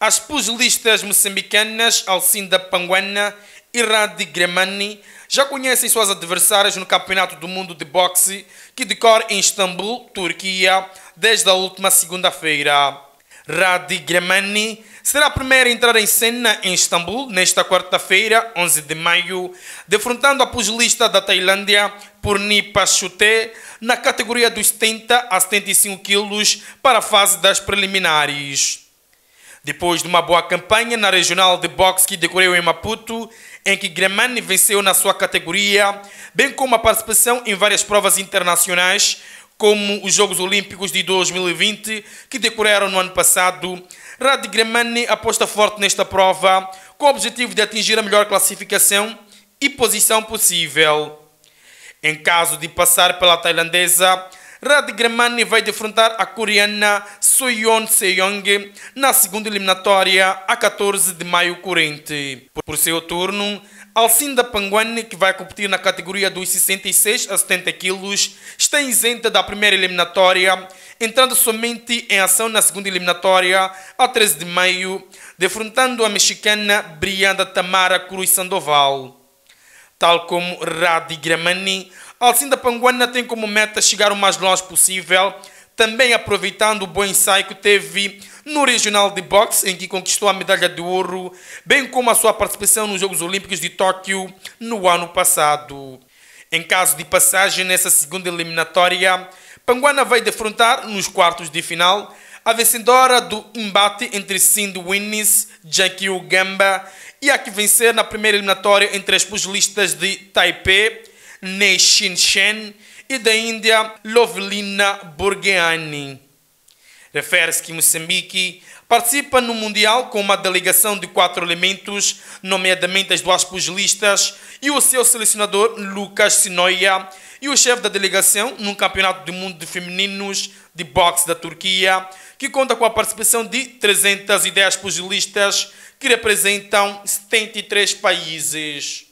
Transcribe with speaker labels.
Speaker 1: As pugilistas moçambicanas Alcinda Panguana e Radi Gremani já conhecem suas adversárias no Campeonato do Mundo de Boxe, que decorre em Istambul, Turquia, desde a última segunda-feira. Radi Gremani será a primeira a entrar em cena em Istambul nesta quarta-feira, 11 de maio, defrontando a pugilista da Tailândia, Purni Pachute, na categoria dos 70 a 75 quilos para a fase das preliminares. Depois de uma boa campanha na regional de boxe que decorreu em Maputo, em que Gramani venceu na sua categoria, bem como a participação em várias provas internacionais, como os Jogos Olímpicos de 2020, que decorreram no ano passado, Rad Gramani aposta forte nesta prova, com o objetivo de atingir a melhor classificação e posição possível. Em caso de passar pela tailandesa, Rad Gremani vai defrontar a coreana Soyeon Seyong na segunda eliminatória a 14 de maio corrente. Por seu turno, Alcinda Panguani, que vai competir na categoria dos 66 a 70 quilos, está isenta da primeira eliminatória, entrando somente em ação na segunda eliminatória a 13 de maio, defrontando a mexicana Brianda Tamara Cruz Sandoval. Tal como Radi Gramani, Alcinda Panguana tem como meta chegar o mais longe possível, também aproveitando o bom ensaio que teve no Regional de Boxe, em que conquistou a medalha de ouro, bem como a sua participação nos Jogos Olímpicos de Tóquio no ano passado. Em caso de passagem nessa segunda eliminatória, Panguana vai defrontar, nos quartos de final, a vencedora do embate entre Cindy Winnis, Jackie Ugamba, e a que vencer na primeira eliminatória entre as pugilistas de Taipei, Neshin Shen e da Índia Lovelina Borghiani. Refere-se que Moçambique participa no Mundial com uma delegação de quatro elementos, nomeadamente as duas pugilistas e o seu selecionador Lucas Sinoia e o chefe da delegação no Campeonato do Mundo de Femininos de Boxe da Turquia, que conta com a participação de 310 pugilistas que representam 73 países.